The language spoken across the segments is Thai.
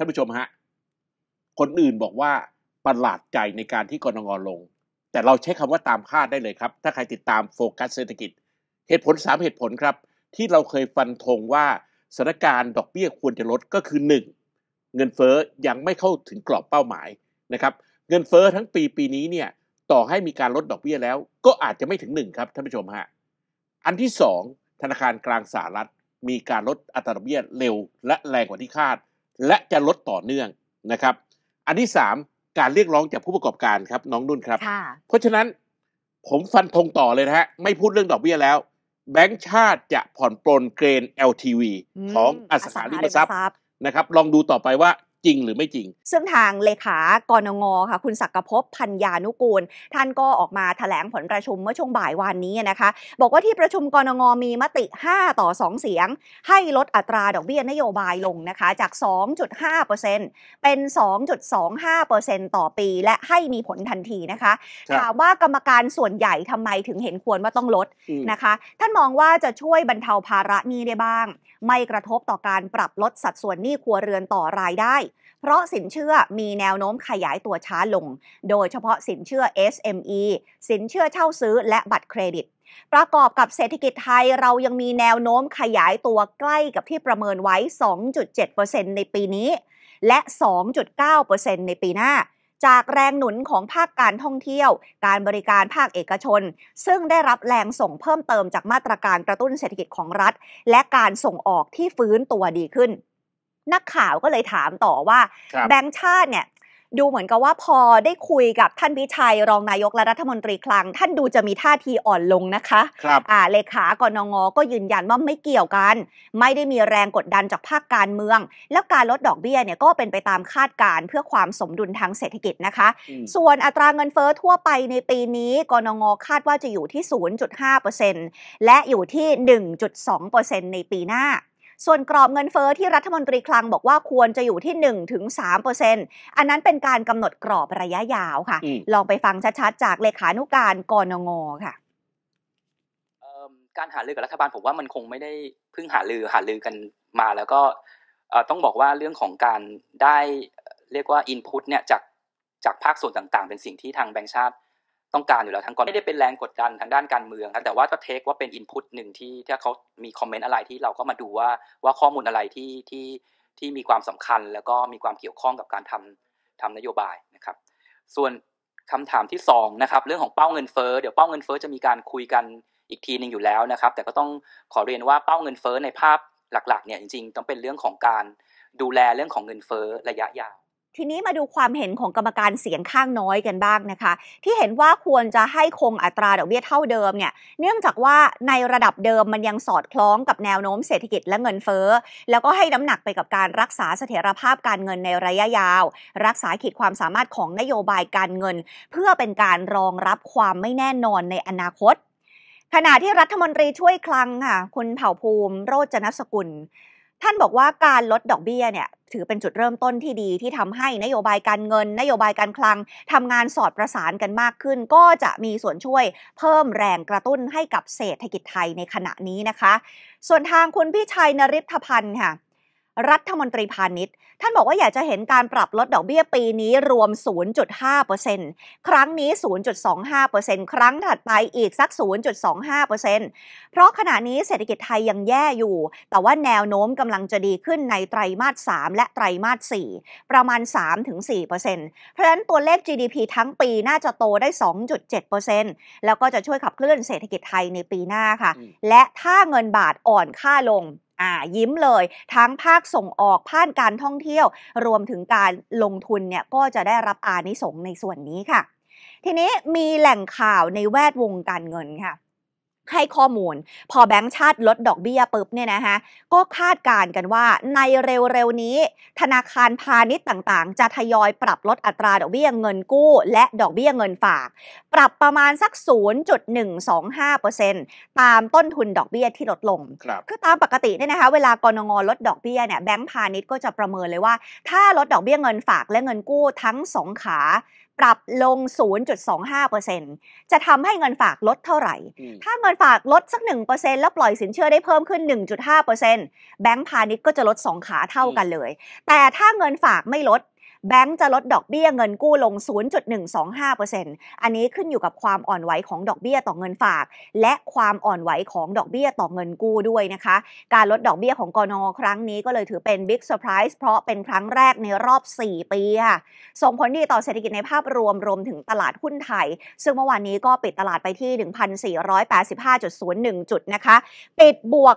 ท่านผู้ชมฮะ คนอื่นบอกว่าประหลาดใจในการที่กรงงลง แต่เราใช้คำว่าตามคาดได้เลยครับ ถ้าใครติดตามโฟกัสเศรษฐกิจ เหตุผล 3 เหตุผลครับ ที่เราเคยฟันธงว่าสถานการณ์ดอกเบี้ยควรจะลดก็คือ 1. เงินเฟ้อยังไม่เข้าถึงกรอบเป้าหมายนะครับ เงินเฟ้อทั้งปีปีนี้เนี่ยต่อให้มีการลดดอกเบี้ยแล้วก็อาจจะไม่ถึง1ครับท่านผู้ชมฮะ อันที่2ธนาคารกลางสหรัฐ มีการลดอัตราดอกเบี้ยเร็ว และแรงกว่าที่คาดและจะลดต่อเนื่องนะครับ อันที่สามการเรียกร้องจากผู้ประกอบการครับ น้องนุ่นครับ เพราะฉะนั้นผมฟันธงต่อเลยนะฮะไม่พูดเรื่องดอกเบี้ยแล้ว แบงก์ชาติจะผ่อนปลนเกรน LTV ของอสังหาริมทรัพย์นะครับ ลองดูต่อไปว่าจริงหรือไม่จริง ซึ่งทางเลขากรงงค่ะคุณศักภพพันยานุกูล ท่านก็ออกมาถแถลงผลประชุมเมื่อช่วงบ่ายวันนี้นะคะ บอกว่าที่ประชุมกรงงมีมติ 5 ต่อ 2 เสียงให้ลดอัตราดอกเบี้ยนโยบายลงนะคะ จาก 2.5%เป็น 2.25%ต่อปีและให้มีผลทันทีนะคะ ถามว่ากรรมการส่วนใหญ่ทำไมถึงเห็นควรว่าต้องลดนะคะท่านมองว่าจะช่วยบรรเทาภาระหนี้ได้บ้าง ไม่กระทบต่อการปรับลดสัดส่วนหนี้ครัวเรือนต่อรายได้เพราะสินเชื่อมีแนวโน้มขยายตัวช้าลง โดยเฉพาะสินเชื่อ SME สินเชื่อเช่าซื้อและบัตรเครดิต ประกอบกับเศรษฐกิจไทยเรายังมีแนวโน้มขยายตัวใกล้กับที่ประเมินไว้ 2.7%ในปีนี้ และ 2.9%ในปีหน้า จากแรงหนุนของภาคการท่องเที่ยว การบริการภาคเอกชน ซึ่งได้รับแรงส่งเพิ่มเติมจากมาตรการกระตุ้นเศรษฐกิจของรัฐ และการส่งออกที่ฟื้นตัวดีขึ้นนักข่าวก็เลยถามต่อว่าแบงค์ชาติเนี่ยดูเหมือนกับว่าพอได้คุยกับท่านพิชัยรองนายกและรัฐมนตรีคลัง ท่านดูจะมีท่าทีอ่อนลงนะคะครับอ่าเลขากรนงก็ยืนยันว่าไม่เกี่ยวกัน ไม่ได้มีแรงกดดันจากภาคการเมือง แล้วการลดดอกเบี้ยเนี่ยก็เป็นไปตามคาดการเพื่อความสมดุลทางเศรษฐกิจนะคะ ส่วนอัตราเงินเฟ้อทั่วไปในปีนี้กรนงคาดว่าจะอยู่ที่0.5%และอยู่ที่ 1.2%ในปีหน้าส่วนกรอบเงินเฟอ้อที่รัฐมนตรีคลังบอกว่าควรจะอยู่ที่ 1-3%อนันนั้นเป็นการกำหนดกรอบระยะยาวค่ะ ลองไปฟังชัดๆจากเลขานุการกรนงค่ะการหารือกับรัฐบาลผมว่ามันคงไม่ได้เพิ่งหารือ หารือกันมาแล้วก็ต้องบอกว่าเรื่องของการได้เรียกว่าอินพุตเนี่ยจากจากภาคส่วนต่างๆ เป็นสิ่งที่ทางแบงค์ชาติต้องการอยู่แล้วทั้งก่อนไม่ได้เป็นแรงกดดันทางด้านการเมืองนะแต่ว่าก็เทคว่าเป็นอินพุตหนึ่งที่ถ้าเขามีคอมเมนต์อะไรที่เราก็มาดูว่าว่าข้อมูลอะไรที่ที่ที่มีความสำคัญแล้วก็มีความเกี่ยวข้องกับการทำทำนโยบายนะครับส่วนคำถามที่2นะครับเรื่องของเป้าเงินเฟ้อเดี๋ยวเป้าเงินเฟ้อจะมีการคุยกันอีกทีหนึ่งอยู่แล้วนะครับแต่ก็ต้องขอเรียนว่าเป้าเงินเฟ้อในภาพหลักๆเนี่ยจริงๆ ต้องเป็นเรื่องของการดูแลเรื่องของเงินเฟ้อระยะยาวทีนี้มาดูความเห็นของกรรมการเสียงข้างน้อยกันบ้างนะคะ ที่เห็นว่าควรจะให้คงอัตราดอกเบี้ยเท่าเดิมเนี่ยเนื่องจากว่าในระดับเดิมมันยังสอดคล้องกับแนวโน้มเศรษฐกิจและเงินเฟ้อแล้วก็ให้น้ำหนักไปกับการรักษาเสถียรภาพการเงินในระยะยาว รักษาขีดความสามารถของนโยบายการเงิน เพื่อเป็นการรองรับความไม่แน่นอนในอนาคต ขณะที่รัฐมนตรีช่วยคลังค่ะคุณเผ่าภูมิ โรจนสกุลท่านบอกว่าการลดดอกเบี้ยเนี่ยถือเป็นจุดเริ่มต้นที่ดี ที่ทำให้นโยบายการเงิน นโยบายการคลัง ทำงานสอดประสานกันมากขึ้น ก็จะมีส่วนช่วยเพิ่มแรงกระตุ้นให้กับเศรษฐกิจไทยในขณะนี้นะคะ ส่วนทางคุณพี่ชัยนริพพันธ์ค่ะรัฐมนตรีพาณิชย์ท่านบอกว่าอยากจะเห็นการปรับลดดอกเบี้ยปีนี้รวม 0.5%ครั้งนี้ 0.25%ครั้งถัดไปอีกสัก 0.25%เพราะขณะนี้เศรษฐกิจไทยยังแย่อยู่ แต่ว่าแนวโน้มกำลังจะดีขึ้นในไตรมาส 3 และไตรมาส 4 ประมาณ 3-4%เพราะฉะนั้นตัวเลข GDP ทั้งปีน่าจะโตได้ 2.7%แล้วก็จะช่วยขับเคลื่อนเศรษฐกิจไทยในปีหน้าค่ะ และถ้าเงินบาทอ่อนค่าลงอ่ายิ้มเลยทั้งภาคส่งออกภาคการท่องเที่ยว รวมถึงการลงทุนเนี่ย ก็จะได้รับอานิสงในส่วนนี้ค่ะ ทีนี้มีแหล่งข่าวในแวดวงการเงินค่ะให้ข้อมูล พอแบงก์ชาติลดดอกเบี้ยปุ๊บ เนี่ยนะคะก็คาดการณ์กันว่าในเร็วๆนี้ ธนาคารพาณิชย์ต่างๆ จะทยอยปรับลดอัตราดอกเบี้ยเงินกู้และดอกเบี้ยเงินฝาก ปรับประมาณสัก 0.125%ตามต้นทุนดอกเบี้ยที่ลดลงครับคือตามปกติเนี่ยนะคะเวลากรงงลดดอกเบี้ยเนี่ยแบงก์พาณิชย์ก็จะประเมินเลยว่า ถ้าลดดอกเบี้ยเงินฝากและเงินกู้ทั้ง2ขาปรับลง 0.25%จะทำให้เงินฝากลดเท่าไหร่ ถ้าเงินฝากลดสัก 1%แล้วปล่อยสินเชื่อได้เพิ่มขึ้น 1.5%แบงก์พาณิชย์ก็จะลด 2 ขาเท่ากันเลย แต่ถ้าเงินฝากไม่ลดแบงก์จะลดดอกเบี้ยเงินกู้ลง 0.125%อันนี้ขึ้นอยู่กับความอ่อนไหวของดอกเบี้ยต่อเงินฝาก และความอ่อนไหวของดอกเบี้ยต่อเงินกู้ด้วยนะคะ การลดดอกเบี้ยของกนครั้งนี้ก็เลยถือเป็นบิ๊กเซอร์ไพรส์เพราะเป็นครั้งแรกในรอบ 4 ปีค่ะส่งผลดีต่อเศรษฐกิจในภาพรวมรวมถึงตลาดหุ้นไทย ซึ่งเมื่อวานนี้ก็ปิดตลาดไปที่ 1,485.01 จุดนะคะ ปิดบวก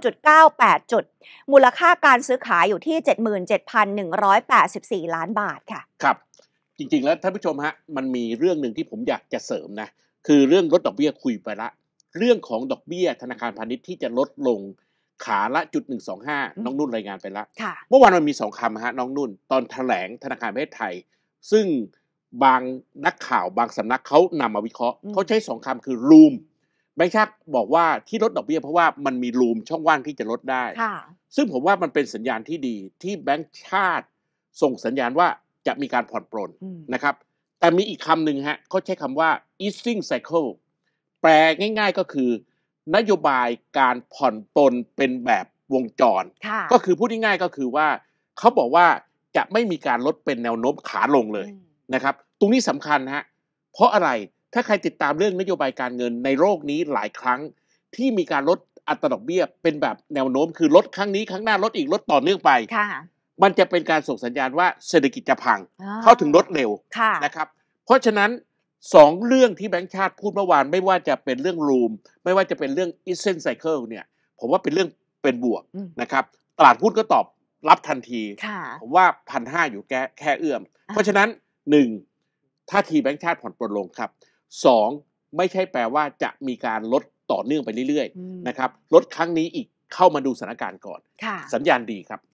19.98 จุด มูลค่าการซื้อขายอยู่ที่ 77,184ล้านบาทค่ะครับ จริงๆแล้วท่านผู้ชมฮะมันมีเรื่องหนึ่งที่ผมอยากจะเสริมนะ คือเรื่องลดดอกเบี้ยคุยไปละเรื่องของดอกเบี้ยธนาคารพาณิชย์ที่จะลดลงขาละจุดหนึ่งสองห้าน้องนุ่นรายงานไปละเมื่อวานมันมีสองคำฮะน้องนุ่น ตอนแถลงธนาคารประเทศไทย ซึ่งบางนักข่าวบางสำนักเขานำมาวิเคราะห์เขาใช้สองคำคือรูมแบงค์ชาติบอกว่าที่ลดดอกเบี้ยเพราะว่ามันมีรูมช่องว่างที่จะลดได้ซึ่งผมว่ามันเป็นสัญญาณที่ดีที่แบงค์ชาติส่งสัญญาณว่าจะมีการผ่อนปลนนะครับ แต่มีอีกคำหนึ่งฮะเขาใช้คำว่า easing cycle แปลง่ายๆก็คือ นโยบายการผ่อนปลนเป็นแบบวงจร ก็คือพูดง่ายๆก็คือว่าเขาบอกว่าจะไม่มีการลดเป็นแนวโน้มขาลงเลยนะครับ ตรงนี้สำคัญฮะ เพราะอะไรถ้าใครติดตามเรื่องนโยบายการเงินในโลกนี้หลายครั้งที่มีการลดอัตราดอกเบี้ยเป็นแบบแนวโน้มคือลดครั้งนี้ครั้งหน้าลดอีกลดต่อเนื่องไปมันจะเป็นการส่งสัญญาณว่าเศรษฐกิจจะพังเข้าถึงลดเร็วนะครับเพราะฉะนั้นสองเรื่องที่แบงค์ชาติพูดเมื่อวานไม่ว่าจะเป็นเรื่องรูมไม่ว่าจะเป็นเรื่องอิสเซนไซเคิลเนี่ย ผมว่าเป็นเรื่องเป็นบวกนะครับตลาดพูดก็ตอบรับทันทีผมว่าพันห้าอยู่แค่แค่เอื้อมเพราะฉะนั้นหนึ่งถ้าทีแบงค์ชาติผ่อนปลดลงครับสองไม่ใช่แปลว่าจะมีการลดต่อเนื่องไปเรื่อยๆนะครับลดครั้งนี้อีกเข้ามาดูสถานการณ์ก่อนสัญญาณดีครับ